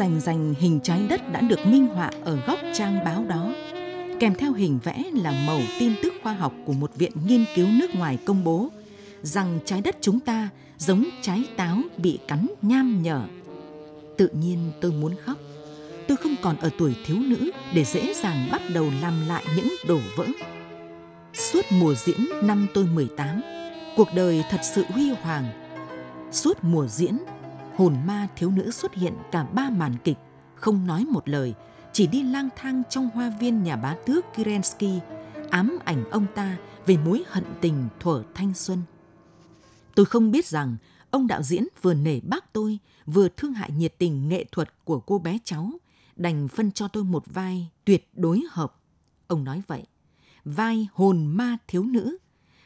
rành rành hình trái đất đã được minh họa ở góc trang báo đó kèm theo hình vẽ là màu tin tức khoa học của một viện nghiên cứu nước ngoài công bố rằng trái đất chúng ta giống trái táo bị cắn nham nhở. Tự nhiên tôi muốn khóc. Tôi không còn ở tuổi thiếu nữ để dễ dàng bắt đầu làm lại những đổ vỡ. Suốt mùa diễn năm tôi 18, cuộc đời thật sự huy hoàng. Suốt mùa diễn hồn ma thiếu nữ xuất hiện cả ba màn kịch, không nói một lời, chỉ đi lang thang trong hoa viên nhà bá tước Kirensky, ám ảnh ông ta về mối hận tình thuở thanh xuân. Tôi không biết rằng ông đạo diễn vừa nể bác tôi, vừa thương hại nhiệt tình nghệ thuật của cô bé cháu, đành phân cho tôi một vai tuyệt đối hợp. Ông nói vậy. Vai hồn ma thiếu nữ,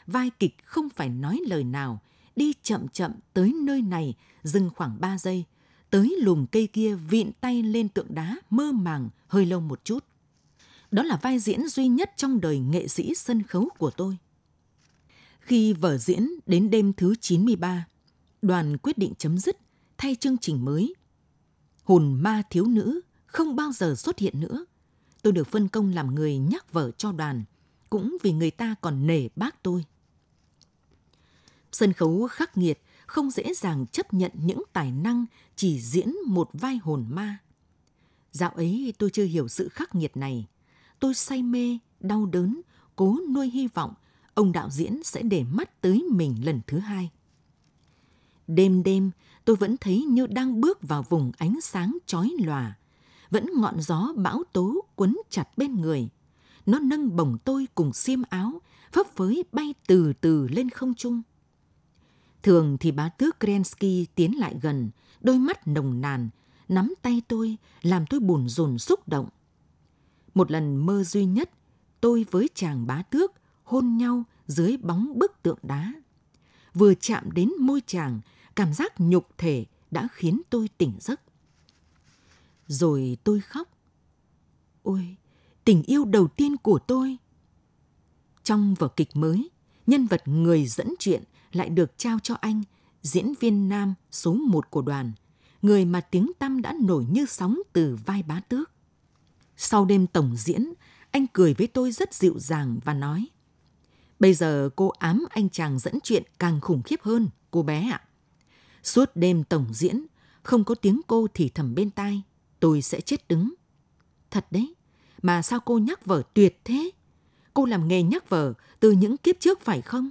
vai kịch không phải nói lời nào, đi chậm chậm tới nơi này, dừng khoảng 3 giây, tới lùm cây kia vịn tay lên tượng đá mơ màng hơi lâu một chút. Đó là vai diễn duy nhất trong đời nghệ sĩ sân khấu của tôi. Khi vở diễn đến đêm thứ 93, đoàn quyết định chấm dứt thay chương trình mới. Hồn ma thiếu nữ không bao giờ xuất hiện nữa. Tôi được phân công làm người nhắc vở cho đoàn, cũng vì người ta còn nể bác tôi. Sân khấu khắc nghiệt không dễ dàng chấp nhận những tài năng chỉ diễn một vai hồn ma. Dạo ấy tôi chưa hiểu sự khắc nghiệt này. Tôi say mê, đau đớn, cố nuôi hy vọng ông đạo diễn sẽ để mắt tới mình lần thứ hai. Đêm đêm, tôi vẫn thấy như đang bước vào vùng ánh sáng chói lòa. Vẫn ngọn gió bão tố quấn chặt bên người. Nó nâng bổng tôi cùng xiêm áo, phấp phới bay từ từ lên không trung. Thường thì bá tước Krensky tiến lại gần, đôi mắt nồng nàn, nắm tay tôi, làm tôi buồn rùn xúc động. Một lần mơ duy nhất, tôi với chàng bá tước hôn nhau dưới bóng bức tượng đá. Vừa chạm đến môi chàng, cảm giác nhục thể đã khiến tôi tỉnh giấc. Rồi tôi khóc. Ôi, tình yêu đầu tiên của tôi. Trong vở kịch mới, nhân vật người dẫn chuyện lại được trao cho anh, diễn viên nam số một của đoàn, người mà tiếng tăm đã nổi như sóng từ vai bá tước. Sau đêm tổng diễn, anh cười với tôi rất dịu dàng và nói Bây giờ cô ám anh chàng dẫn chuyện càng khủng khiếp hơn, cô bé ạ. Suốt đêm tổng diễn, không có tiếng cô thì thầm bên tai, tôi sẽ chết đứng. Thật đấy, mà sao cô nhắc vở tuyệt thế? Cô làm nghề nhắc vở từ những kiếp trước phải không?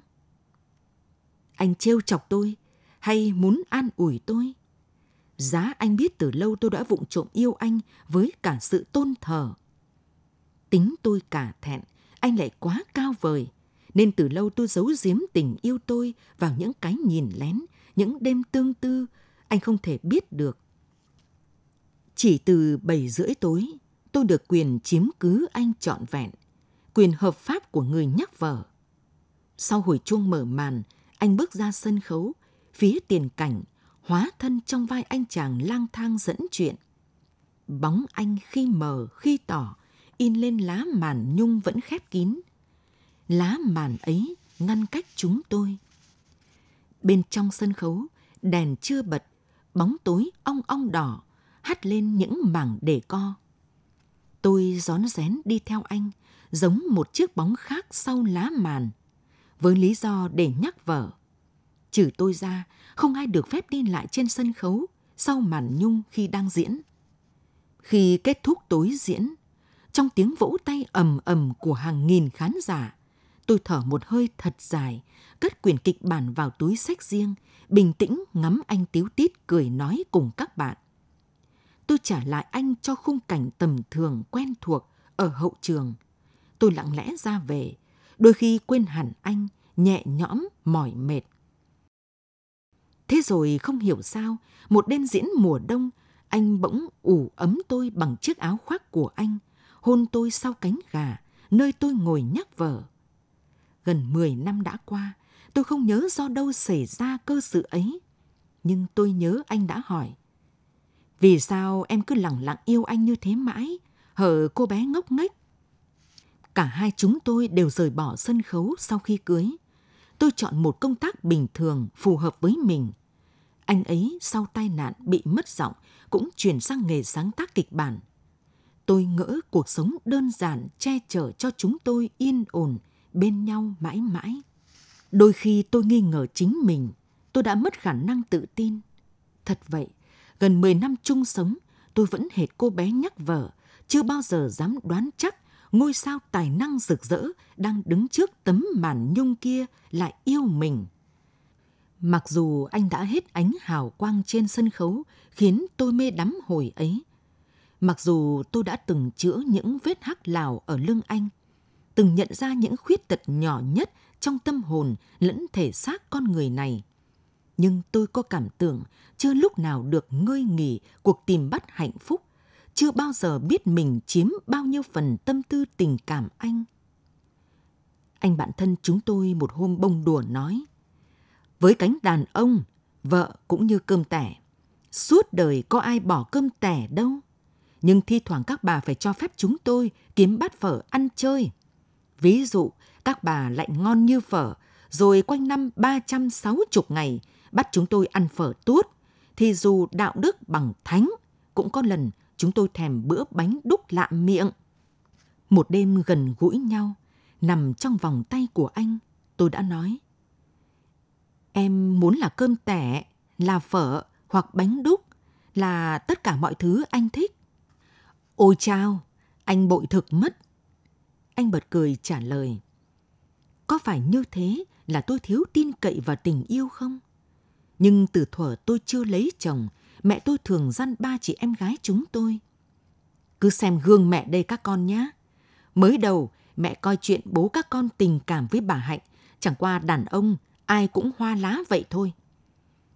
Anh trêu chọc tôi hay muốn an ủi tôi? Giá anh biết từ lâu tôi đã vụng trộm yêu anh với cả sự tôn thờ. Tính tôi cả thẹn, anh lại quá cao vời, nên từ lâu tôi giấu giếm tình yêu tôi vào những cái nhìn lén, những đêm tương tư, anh không thể biết được. Chỉ từ bảy rưỡi tối, tôi được quyền chiếm cứ anh trọn vẹn, quyền hợp pháp của người nhắc vợ. Sau hồi chuông mở màn, anh bước ra sân khấu, phía tiền cảnh, hóa thân trong vai anh chàng lang thang dẫn chuyện. Bóng anh khi mờ, khi tỏ, in lên lá màn nhung vẫn khép kín. Lá màn ấy ngăn cách chúng tôi. Bên trong sân khấu, đèn chưa bật, bóng tối ong ong đỏ, hắt lên những mảng đề co. Tôi rón rén đi theo anh, giống một chiếc bóng khác sau lá màn – với lý do để nhắc vở. Trừ tôi ra, không ai được phép đi lại trên sân khấu sau màn nhung khi đang diễn. Khi kết thúc tối diễn, trong tiếng vỗ tay ầm ầm của hàng nghìn khán giả, tôi thở một hơi thật dài, cất quyển kịch bản vào túi sách riêng, bình tĩnh ngắm anh tiếu tít cười nói cùng các bạn. Tôi trả lại anh cho khung cảnh tầm thường quen thuộc ở hậu trường. Tôi lặng lẽ ra về, đôi khi quên hẳn anh, nhẹ nhõm, mỏi mệt. Thế rồi không hiểu sao, một đêm diễn mùa đông, anh bỗng ủ ấm tôi bằng chiếc áo khoác của anh, hôn tôi sau cánh gà, nơi tôi ngồi nhắc vở. Gần 10 năm đã qua, tôi không nhớ do đâu xảy ra cơ sự ấy. Nhưng tôi nhớ anh đã hỏi. Vì sao em cứ lặng lặng yêu anh như thế mãi? Hở cô bé ngốc nghếch cả hai chúng tôi đều rời bỏ sân khấu sau khi cưới. Tôi chọn một công tác bình thường phù hợp với mình. Anh ấy sau tai nạn bị mất giọng cũng chuyển sang nghề sáng tác kịch bản. Tôi ngỡ cuộc sống đơn giản che chở cho chúng tôi yên ổn, bên nhau mãi mãi. Đôi khi tôi nghi ngờ chính mình, tôi đã mất khả năng tự tin. Thật vậy, gần 10 năm chung sống, tôi vẫn hệt cô bé nhắc vợ, chưa bao giờ dám đoán chắc ngôi sao tài năng rực rỡ đang đứng trước tấm màn nhung kia lại yêu mình. Mặc dù anh đã hết ánh hào quang trên sân khấu khiến tôi mê đắm hồi ấy. Mặc dù tôi đã từng chữa những vết hắc lào ở lưng anh, từng nhận ra những khuyết tật nhỏ nhất trong tâm hồn lẫn thể xác con người này. Nhưng tôi có cảm tưởng chưa lúc nào được ngơi nghỉ cuộc tìm bắt hạnh phúc chưa bao giờ biết mình chiếm bao nhiêu phần tâm tư tình cảm anh. Anh bạn thân chúng tôi một hôm bông đùa nói, với cánh đàn ông, vợ cũng như cơm tẻ. Suốt đời có ai bỏ cơm tẻ đâu. Nhưng thi thoảng các bà phải cho phép chúng tôi kiếm bát phở ăn chơi. Ví dụ, các bà lại ngon như phở, rồi quanh năm 360 ngày bắt chúng tôi ăn phở tuốt, thì dù đạo đức bằng thánh, cũng có lần chúng tôi thèm bữa bánh đúc lạ miệng. Một đêm gần gũi nhau, nằm trong vòng tay của anh, tôi đã nói. Em muốn là cơm tẻ, là phở hoặc bánh đúc, là tất cả mọi thứ anh thích. Ôi chao, anh bội thực mất. Anh bật cười trả lời. Có phải như thế là tôi thiếu tin cậy và tình yêu không? Nhưng từ thuở tôi chưa lấy chồng, mẹ tôi thường dặn ba chị em gái chúng tôi. Cứ xem gương mẹ đây các con nhé. Mới đầu, mẹ coi chuyện bố các con tình cảm với bà Hạnh, chẳng qua đàn ông, ai cũng hoa lá vậy thôi.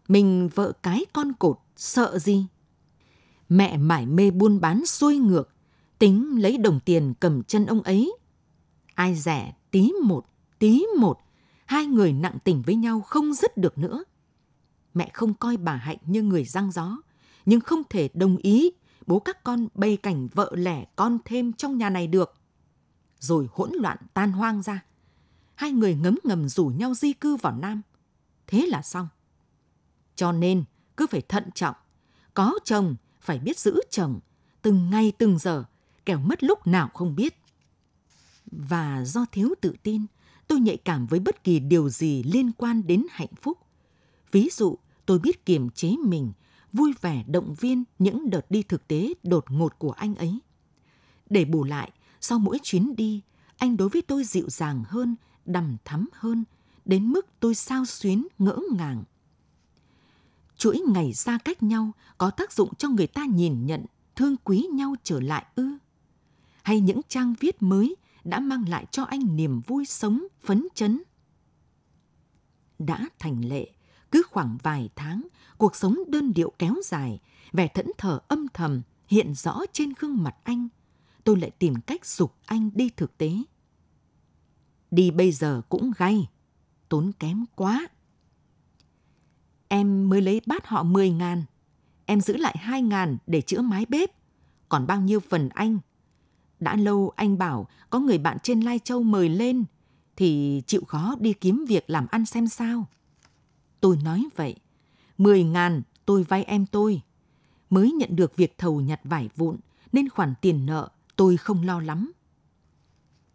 Mình vợ cái con cột, sợ gì? Mẹ mải mê buôn bán xuôi ngược, tính lấy đồng tiền cầm chân ông ấy. Ai rẻ tí một, tí một, hai người nặng tình với nhau không dứt được nữa mẹ không coi bà Hạnh như người răng gió, nhưng không thể đồng ý bố các con bày cảnh vợ lẻ con thêm trong nhà này được. Rồi hỗn loạn tan hoang ra. Hai người ngấm ngầm rủ nhau di cư vào Nam. Thế là xong. Cho nên cứ phải thận trọng. Có chồng phải biết giữ chồng. Từng ngày từng giờ, kẻo mất lúc nào không biết. Và do thiếu tự tin, tôi nhạy cảm với bất kỳ điều gì liên quan đến hạnh phúc. Ví dụ tôi biết kiềm chế mình, vui vẻ động viên những đợt đi thực tế đột ngột của anh ấy. Để bù lại, sau mỗi chuyến đi, anh đối với tôi dịu dàng hơn, đằm thắm hơn, đến mức tôi sao xuyến ngỡ ngàng. Chuỗi ngày xa cách nhau có tác dụng cho người ta nhìn nhận, thương quý nhau trở lại ư. Hay những trang viết mới đã mang lại cho anh niềm vui sống, phấn chấn. Đã thành lệ, cứ khoảng vài tháng, cuộc sống đơn điệu kéo dài, vẻ thẫn thờ âm thầm hiện rõ trên gương mặt anh. Tôi lại tìm cách dục anh đi thực tế. Đi bây giờ cũng gay, tốn kém quá. Em mới lấy bát họ 10 ngàn, em giữ lại 2 ngàn để chữa mái bếp, còn bao nhiêu phần anh? Đã lâu anh bảo có người bạn trên Lai Châu mời lên, thì chịu khó đi kiếm việc làm ăn xem sao. Tôi nói vậy. Mười ngàn tôi vay em tôi. Mới nhận được việc thầu nhặt vải vụn nên khoản tiền nợ tôi không lo lắm.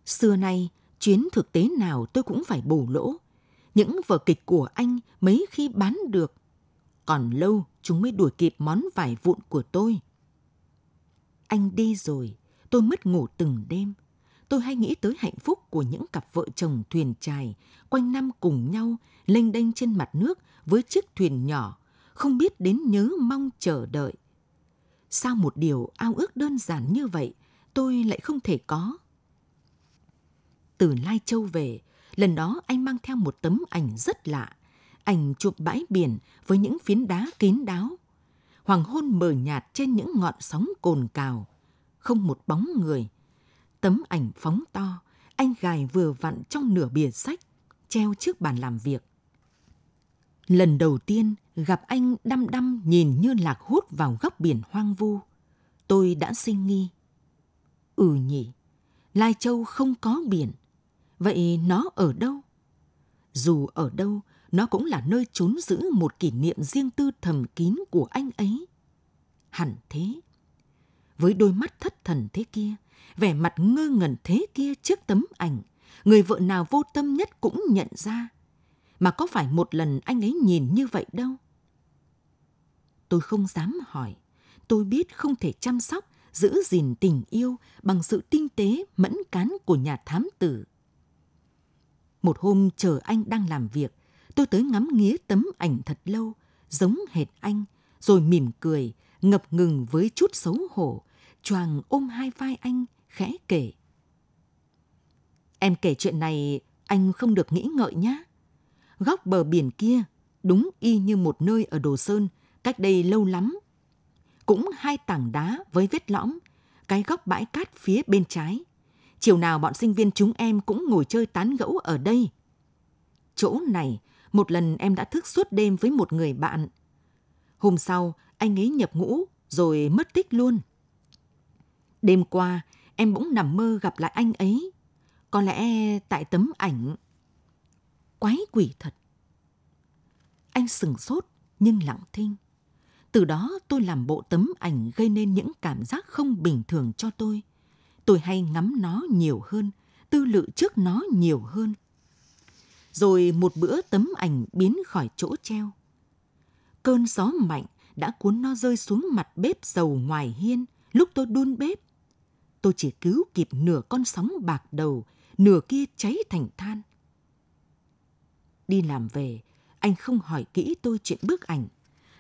Xưa nay, chuyến thực tế nào tôi cũng phải bù lỗ. Những vở kịch của anh mấy khi bán được. Còn lâu chúng mới đuổi kịp món vải vụn của tôi. Anh đi rồi, tôi mất ngủ từng đêm tôi hay nghĩ tới hạnh phúc của những cặp vợ chồng thuyền trài quanh năm cùng nhau lênh đênh trên mặt nước với chiếc thuyền nhỏ không biết đến nhớ mong chờ đợi sao một điều ao ước đơn giản như vậy tôi lại không thể có từ lai châu về lần đó anh mang theo một tấm ảnh rất lạ ảnh chụp bãi biển với những phiến đá kín đáo hoàng hôn mờ nhạt trên những ngọn sóng cồn cào không một bóng người Tấm ảnh phóng to, anh gài vừa vặn trong nửa bìa sách, treo trước bàn làm việc. Lần đầu tiên gặp anh đăm đăm nhìn như lạc hút vào góc biển hoang vu, tôi đã suy nghi. Ừ nhỉ, Lai Châu không có biển, vậy nó ở đâu? Dù ở đâu, nó cũng là nơi trốn giữ một kỷ niệm riêng tư thầm kín của anh ấy. Hẳn thế. Với đôi mắt thất thần thế kia, vẻ mặt ngơ ngẩn thế kia trước tấm ảnh, người vợ nào vô tâm nhất cũng nhận ra. Mà có phải một lần anh ấy nhìn như vậy đâu? Tôi không dám hỏi, tôi biết không thể chăm sóc, giữ gìn tình yêu bằng sự tinh tế, mẫn cán của nhà thám tử. Một hôm chờ anh đang làm việc, tôi tới ngắm nghía tấm ảnh thật lâu, giống hệt anh, rồi mỉm cười, ngập ngừng với chút xấu hổ, choàng ôm hai vai anh, khẽ kể. Em kể chuyện này, anh không được nghĩ ngợi nhé. Góc bờ biển kia, đúng y như một nơi ở Đồ Sơn, cách đây lâu lắm. Cũng hai tảng đá với vết lõm, cái góc bãi cát phía bên trái. Chiều nào bọn sinh viên chúng em cũng ngồi chơi tán gẫu ở đây. Chỗ này, một lần em đã thức suốt đêm với một người bạn. Hôm sau, anh ấy nhập ngũ rồi mất tích luôn. Đêm qua, em bỗng nằm mơ gặp lại anh ấy. Có lẽ tại tấm ảnh. Quái quỷ thật. Anh sừng sốt nhưng lặng thinh. Từ đó tôi làm bộ tấm ảnh gây nên những cảm giác không bình thường cho tôi. Tôi hay ngắm nó nhiều hơn, tư lự trước nó nhiều hơn. Rồi một bữa tấm ảnh biến khỏi chỗ treo. Cơn gió mạnh đã cuốn nó rơi xuống mặt bếp dầu ngoài hiên lúc tôi đun bếp tôi chỉ cứu kịp nửa con sóng bạc đầu, nửa kia cháy thành than. Đi làm về, anh không hỏi kỹ tôi chuyện bức ảnh.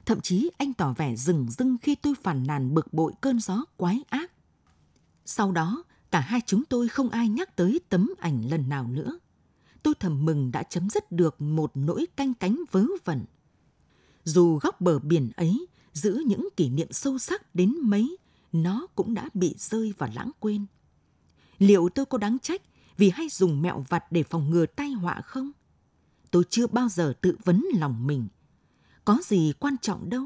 Thậm chí anh tỏ vẻ rừng rưng khi tôi phản nàn bực bội cơn gió quái ác. Sau đó, cả hai chúng tôi không ai nhắc tới tấm ảnh lần nào nữa. Tôi thầm mừng đã chấm dứt được một nỗi canh cánh vớ vẩn. Dù góc bờ biển ấy giữ những kỷ niệm sâu sắc đến mấy nó cũng đã bị rơi vào lãng quên. Liệu tôi có đáng trách vì hay dùng mẹo vặt để phòng ngừa tai họa không? Tôi chưa bao giờ tự vấn lòng mình. Có gì quan trọng đâu.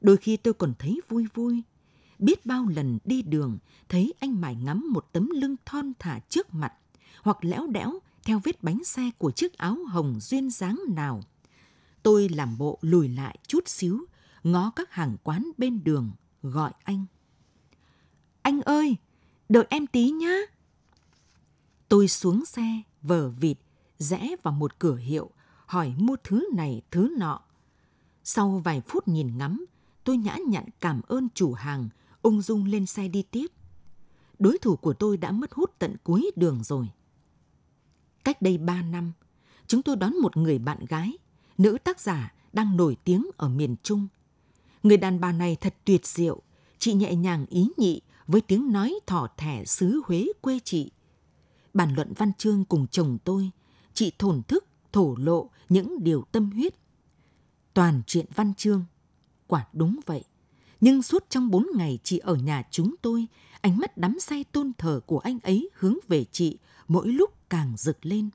Đôi khi tôi còn thấy vui vui. Biết bao lần đi đường, thấy anh Mải ngắm một tấm lưng thon thả trước mặt, hoặc lẽo đẽo theo vết bánh xe của chiếc áo hồng duyên dáng nào. Tôi làm bộ lùi lại chút xíu, ngó các hàng quán bên đường, gọi anh. Anh ơi, đợi em tí nhá. Tôi xuống xe, vờ vịt, rẽ vào một cửa hiệu, hỏi mua thứ này thứ nọ. Sau vài phút nhìn ngắm, tôi nhã nhặn cảm ơn chủ hàng, ung dung lên xe đi tiếp. Đối thủ của tôi đã mất hút tận cuối đường rồi. Cách đây 3 năm, chúng tôi đón một người bạn gái, nữ tác giả đang nổi tiếng ở miền Trung. Người đàn bà này thật tuyệt diệu, chị nhẹ nhàng ý nhị, với tiếng nói thỏ thẻ xứ Huế quê chị. Bàn luận văn chương cùng chồng tôi, chị thổn thức, thổ lộ những điều tâm huyết. Toàn chuyện văn chương. Quả đúng vậy. Nhưng suốt trong bốn ngày chị ở nhà chúng tôi, ánh mắt đắm say tôn thờ của anh ấy hướng về chị mỗi lúc càng rực lên.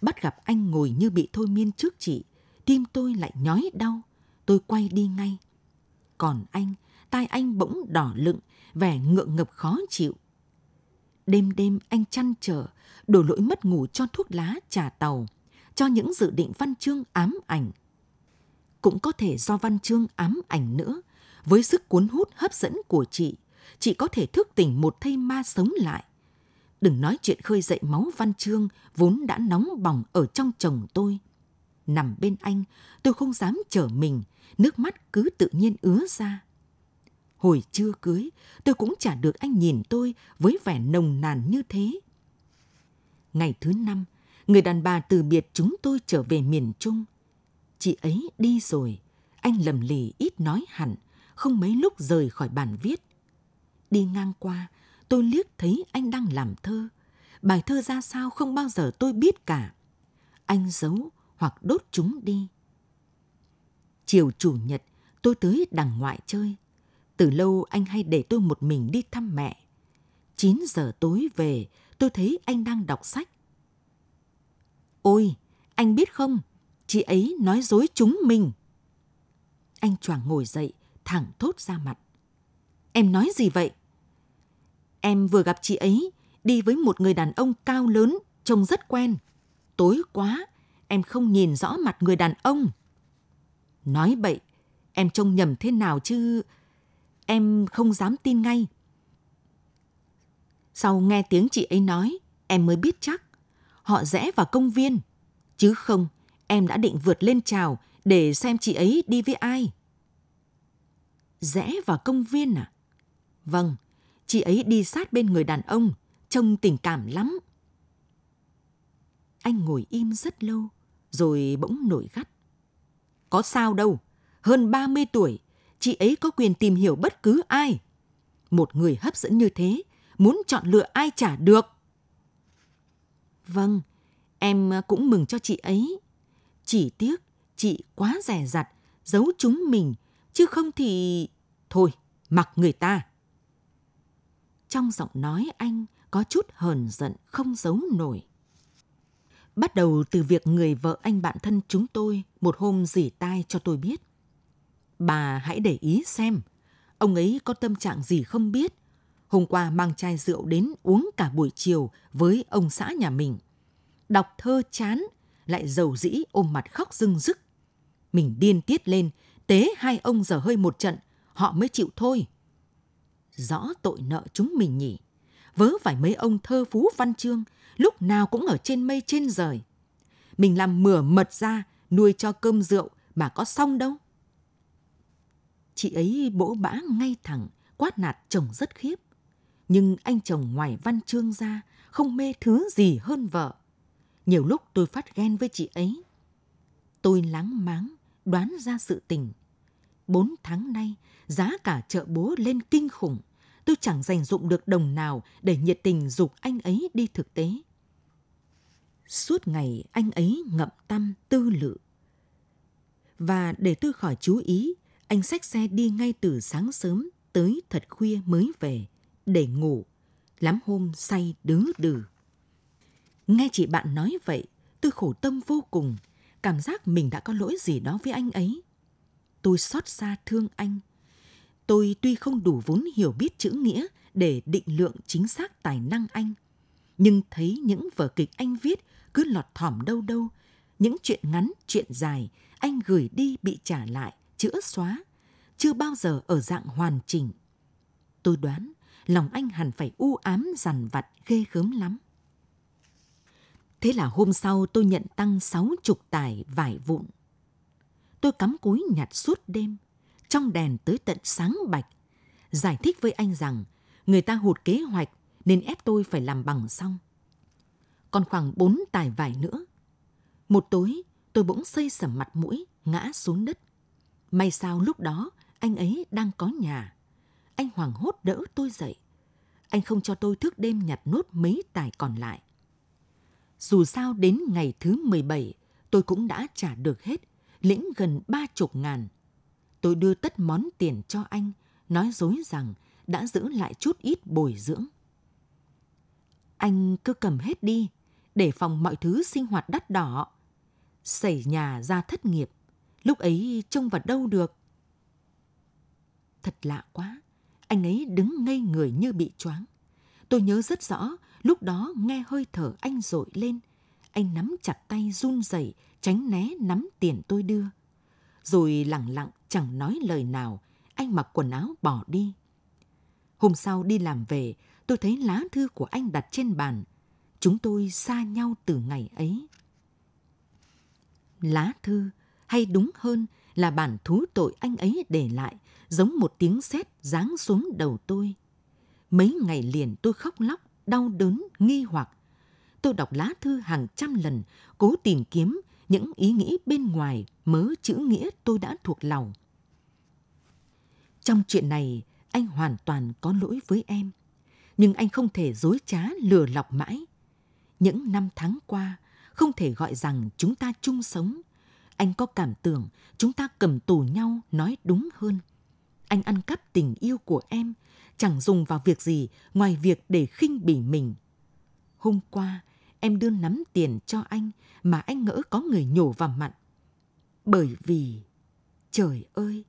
Bắt gặp anh ngồi như bị thôi miên trước chị, tim tôi lại nhói đau, tôi quay đi ngay. Còn anh, tai anh bỗng đỏ lựng vẻ ngượng ngập khó chịu. Đêm đêm anh chăn trở, đổ lỗi mất ngủ cho thuốc lá trà tàu, cho những dự định văn chương ám ảnh. Cũng có thể do văn chương ám ảnh nữa, với sức cuốn hút hấp dẫn của chị, chị có thể thức tỉnh một thây ma sống lại. Đừng nói chuyện khơi dậy máu văn chương vốn đã nóng bỏng ở trong chồng tôi. Nằm bên anh, tôi không dám trở mình, nước mắt cứ tự nhiên ứa ra. Hồi chưa cưới, tôi cũng chả được anh nhìn tôi với vẻ nồng nàn như thế. Ngày thứ năm, người đàn bà từ biệt chúng tôi trở về miền Trung. Chị ấy đi rồi, anh lầm lì ít nói hẳn, không mấy lúc rời khỏi bàn viết. Đi ngang qua, tôi liếc thấy anh đang làm thơ. Bài thơ ra sao không bao giờ tôi biết cả. Anh giấu hoặc đốt chúng đi. Chiều chủ nhật, tôi tới đằng ngoại chơi. Từ lâu anh hay để tôi một mình đi thăm mẹ. 9 giờ tối về, tôi thấy anh đang đọc sách. Ôi, anh biết không, chị ấy nói dối chúng mình. Anh choàng ngồi dậy, thẳng thốt ra mặt. Em nói gì vậy? Em vừa gặp chị ấy, đi với một người đàn ông cao lớn, trông rất quen. Tối quá, em không nhìn rõ mặt người đàn ông. Nói bậy, em trông nhầm thế nào chứ em không dám tin ngay. Sau nghe tiếng chị ấy nói, em mới biết chắc. Họ rẽ vào công viên. Chứ không, em đã định vượt lên chào để xem chị ấy đi với ai. Rẽ vào công viên à? Vâng, chị ấy đi sát bên người đàn ông, trông tình cảm lắm. Anh ngồi im rất lâu, rồi bỗng nổi gắt. Có sao đâu, hơn 30 tuổi, chị ấy có quyền tìm hiểu bất cứ ai. Một người hấp dẫn như thế, muốn chọn lựa ai trả được. Vâng, em cũng mừng cho chị ấy. Chỉ tiếc chị quá rẻ rặt, giấu chúng mình, chứ không thì... Thôi, mặc người ta. Trong giọng nói anh có chút hờn giận không giấu nổi. Bắt đầu từ việc người vợ anh bạn thân chúng tôi một hôm dỉ tai cho tôi biết Bà hãy để ý xem, ông ấy có tâm trạng gì không biết. Hôm qua mang chai rượu đến uống cả buổi chiều với ông xã nhà mình. Đọc thơ chán, lại dầu dĩ ôm mặt khóc rưng rức. Mình điên tiết lên, tế hai ông giờ hơi một trận, họ mới chịu thôi. Rõ tội nợ chúng mình nhỉ. Vớ phải mấy ông thơ phú văn chương, lúc nào cũng ở trên mây trên rời. Mình làm mửa mật ra, nuôi cho cơm rượu mà có xong đâu. Chị ấy bỗ bã ngay thẳng, quát nạt chồng rất khiếp. Nhưng anh chồng ngoài văn chương ra, không mê thứ gì hơn vợ. Nhiều lúc tôi phát ghen với chị ấy. Tôi lắng máng, đoán ra sự tình. Bốn tháng nay, giá cả chợ bố lên kinh khủng. Tôi chẳng dành dụng được đồng nào để nhiệt tình dục anh ấy đi thực tế. Suốt ngày anh ấy ngậm tâm tư lự. Và để tôi khỏi chú ý, anh xách xe đi ngay từ sáng sớm tới thật khuya mới về để ngủ, lắm hôm say đứng đừ. Nghe chị bạn nói vậy, tôi khổ tâm vô cùng, cảm giác mình đã có lỗi gì đó với anh ấy. Tôi xót xa thương anh. Tôi tuy không đủ vốn hiểu biết chữ nghĩa để định lượng chính xác tài năng anh, nhưng thấy những vở kịch anh viết cứ lọt thỏm đâu đâu, những chuyện ngắn, chuyện dài, anh gửi đi bị trả lại – chữa xóa, chưa bao giờ ở dạng hoàn chỉnh. Tôi đoán lòng anh hẳn phải u ám dằn vặt ghê gớm lắm. Thế là hôm sau tôi nhận tăng sáu chục tải vải vụn. Tôi cắm cúi nhặt suốt đêm, trong đèn tới tận sáng bạch, giải thích với anh rằng người ta hụt kế hoạch nên ép tôi phải làm bằng xong. Còn khoảng bốn tải vải nữa. Một tối, tôi bỗng xây sầm mặt mũi, ngã xuống đất. May sao lúc đó anh ấy đang có nhà. Anh hoảng hốt đỡ tôi dậy. Anh không cho tôi thức đêm nhặt nốt mấy tài còn lại. Dù sao đến ngày thứ 17, tôi cũng đã trả được hết, lĩnh gần ba chục ngàn. Tôi đưa tất món tiền cho anh, nói dối rằng đã giữ lại chút ít bồi dưỡng. Anh cứ cầm hết đi, để phòng mọi thứ sinh hoạt đắt đỏ. Xảy nhà ra thất nghiệp, Lúc ấy trông vào đâu được. Thật lạ quá, anh ấy đứng ngây người như bị choáng. Tôi nhớ rất rõ, lúc đó nghe hơi thở anh dội lên. Anh nắm chặt tay run rẩy tránh né nắm tiền tôi đưa. Rồi lặng lặng chẳng nói lời nào, anh mặc quần áo bỏ đi. Hôm sau đi làm về, tôi thấy lá thư của anh đặt trên bàn. Chúng tôi xa nhau từ ngày ấy. Lá thư hay đúng hơn là bản thú tội anh ấy để lại giống một tiếng sét giáng xuống đầu tôi. Mấy ngày liền tôi khóc lóc, đau đớn, nghi hoặc. Tôi đọc lá thư hàng trăm lần, cố tìm kiếm những ý nghĩ bên ngoài mớ chữ nghĩa tôi đã thuộc lòng. Trong chuyện này, anh hoàn toàn có lỗi với em. Nhưng anh không thể dối trá lừa lọc mãi. Những năm tháng qua, không thể gọi rằng chúng ta chung sống anh có cảm tưởng chúng ta cầm tù nhau nói đúng hơn. Anh ăn cắp tình yêu của em, chẳng dùng vào việc gì ngoài việc để khinh bỉ mình. Hôm qua, em đưa nắm tiền cho anh mà anh ngỡ có người nhổ vào mặt. Bởi vì, trời ơi,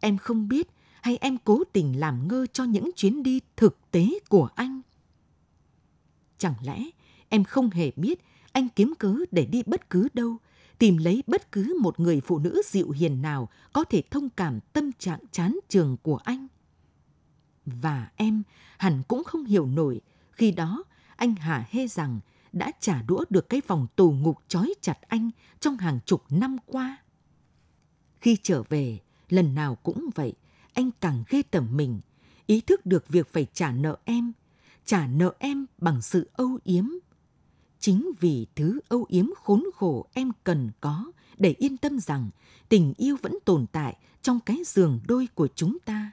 em không biết hay em cố tình làm ngơ cho những chuyến đi thực tế của anh. Chẳng lẽ em không hề biết anh kiếm cớ để đi bất cứ đâu tìm lấy bất cứ một người phụ nữ dịu hiền nào có thể thông cảm tâm trạng chán trường của anh. Và em hẳn cũng không hiểu nổi khi đó anh hả hê rằng đã trả đũa được cái vòng tù ngục trói chặt anh trong hàng chục năm qua. Khi trở về, lần nào cũng vậy, anh càng ghê tởm mình, ý thức được việc phải trả nợ em, trả nợ em bằng sự âu yếm chính vì thứ âu yếm khốn khổ em cần có để yên tâm rằng tình yêu vẫn tồn tại trong cái giường đôi của chúng ta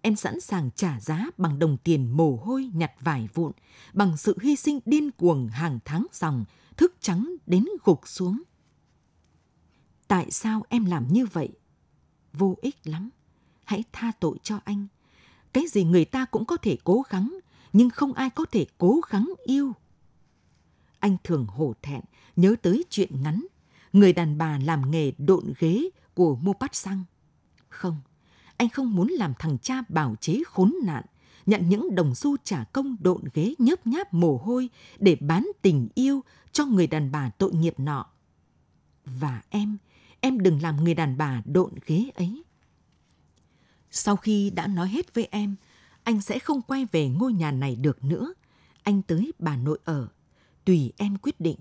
em sẵn sàng trả giá bằng đồng tiền mồ hôi nhặt vải vụn bằng sự hy sinh điên cuồng hàng tháng dòng thức trắng đến gục xuống tại sao em làm như vậy vô ích lắm hãy tha tội cho anh cái gì người ta cũng có thể cố gắng nhưng không ai có thể cố gắng yêu anh thường hổ thẹn nhớ tới chuyện ngắn người đàn bà làm nghề độn ghế của mua bát xăng. Không, anh không muốn làm thằng cha bảo chế khốn nạn, nhận những đồng xu trả công độn ghế nhớp nháp mồ hôi để bán tình yêu cho người đàn bà tội nghiệp nọ. Và em, em đừng làm người đàn bà độn ghế ấy. Sau khi đã nói hết với em, anh sẽ không quay về ngôi nhà này được nữa. Anh tới bà nội ở tùy em quyết định,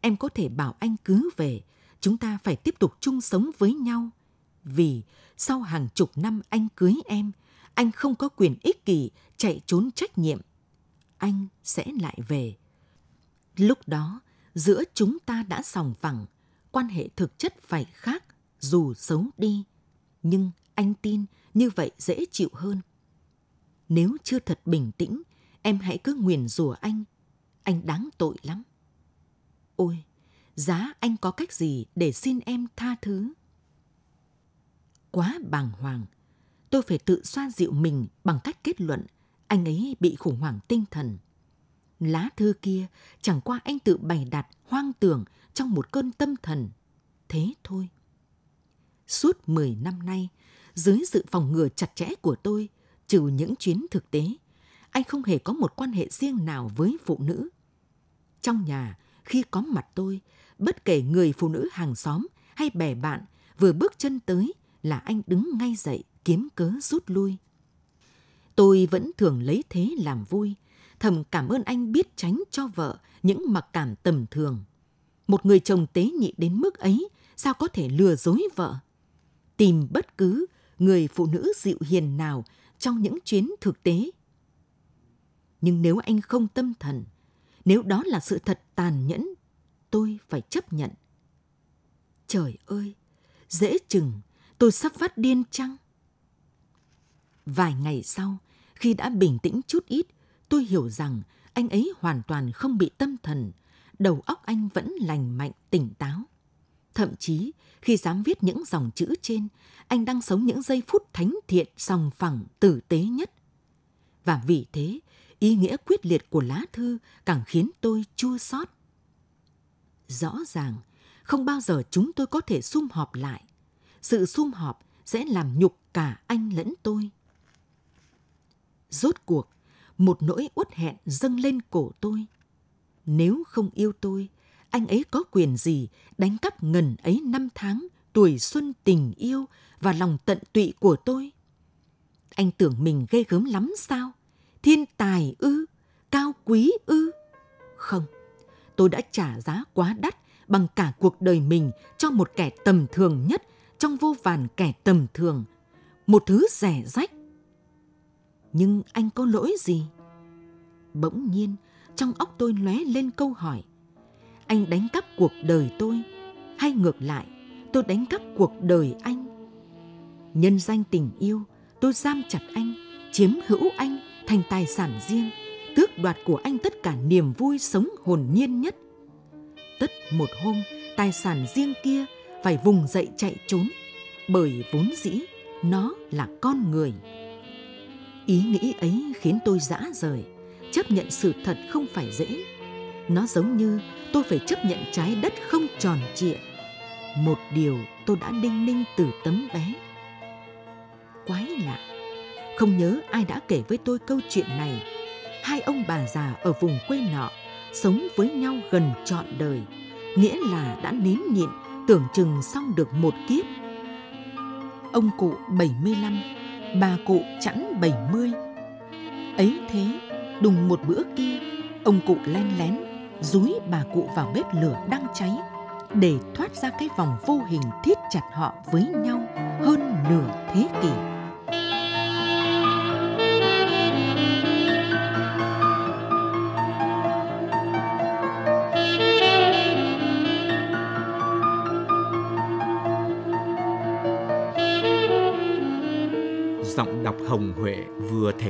em có thể bảo anh cứ về, chúng ta phải tiếp tục chung sống với nhau. Vì sau hàng chục năm anh cưới em, anh không có quyền ích kỷ chạy trốn trách nhiệm. Anh sẽ lại về. Lúc đó, giữa chúng ta đã sòng phẳng, quan hệ thực chất phải khác dù sống đi. Nhưng anh tin như vậy dễ chịu hơn. Nếu chưa thật bình tĩnh, em hãy cứ nguyền rủa anh anh đáng tội lắm. Ôi, giá anh có cách gì để xin em tha thứ? Quá bàng hoàng, tôi phải tự xoa dịu mình bằng cách kết luận anh ấy bị khủng hoảng tinh thần. Lá thư kia chẳng qua anh tự bày đặt hoang tưởng trong một cơn tâm thần. Thế thôi. Suốt 10 năm nay, dưới sự phòng ngừa chặt chẽ của tôi, trừ những chuyến thực tế, anh không hề có một quan hệ riêng nào với phụ nữ. Trong nhà, khi có mặt tôi, bất kể người phụ nữ hàng xóm hay bè bạn vừa bước chân tới là anh đứng ngay dậy kiếm cớ rút lui. Tôi vẫn thường lấy thế làm vui, thầm cảm ơn anh biết tránh cho vợ những mặc cảm tầm thường. Một người chồng tế nhị đến mức ấy sao có thể lừa dối vợ? Tìm bất cứ người phụ nữ dịu hiền nào trong những chuyến thực tế nhưng nếu anh không tâm thần, nếu đó là sự thật tàn nhẫn, tôi phải chấp nhận. Trời ơi, dễ chừng tôi sắp phát điên chăng? Vài ngày sau, khi đã bình tĩnh chút ít, tôi hiểu rằng anh ấy hoàn toàn không bị tâm thần, đầu óc anh vẫn lành mạnh, tỉnh táo. Thậm chí, khi dám viết những dòng chữ trên, anh đang sống những giây phút thánh thiện, sòng phẳng, tử tế nhất. Và vì thế, ý nghĩa quyết liệt của lá thư càng khiến tôi chua xót. Rõ ràng, không bao giờ chúng tôi có thể sum họp lại. Sự sum họp sẽ làm nhục cả anh lẫn tôi. Rốt cuộc, một nỗi uất hẹn dâng lên cổ tôi. Nếu không yêu tôi, anh ấy có quyền gì đánh cắp ngần ấy năm tháng, tuổi xuân tình yêu và lòng tận tụy của tôi? Anh tưởng mình ghê gớm lắm sao? thiên tài ư, cao quý ư. Không, tôi đã trả giá quá đắt bằng cả cuộc đời mình cho một kẻ tầm thường nhất trong vô vàn kẻ tầm thường, một thứ rẻ rách. Nhưng anh có lỗi gì? Bỗng nhiên, trong óc tôi lóe lên câu hỏi. Anh đánh cắp cuộc đời tôi, hay ngược lại, tôi đánh cắp cuộc đời anh? Nhân danh tình yêu, tôi giam chặt anh, chiếm hữu anh, thành tài sản riêng, tước đoạt của anh tất cả niềm vui sống hồn nhiên nhất. Tất một hôm, tài sản riêng kia phải vùng dậy chạy trốn, bởi vốn dĩ nó là con người. Ý nghĩ ấy khiến tôi dã rời, chấp nhận sự thật không phải dễ. Nó giống như tôi phải chấp nhận trái đất không tròn trịa. Một điều tôi đã đinh ninh từ tấm bé. Quái lạ, không nhớ ai đã kể với tôi câu chuyện này. Hai ông bà già ở vùng quê nọ sống với nhau gần trọn đời, nghĩa là đã nín nhịn tưởng chừng xong được một kiếp. Ông cụ 75, bà cụ chẵn 70. Ấy thế, đùng một bữa kia, ông cụ len lén dúi bà cụ vào bếp lửa đang cháy để thoát ra cái vòng vô hình thiết chặt họ với nhau hơn nửa thế kỷ.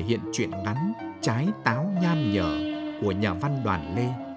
hiện truyện ngắn Trái táo nham nhở của nhà văn Đoàn Lê.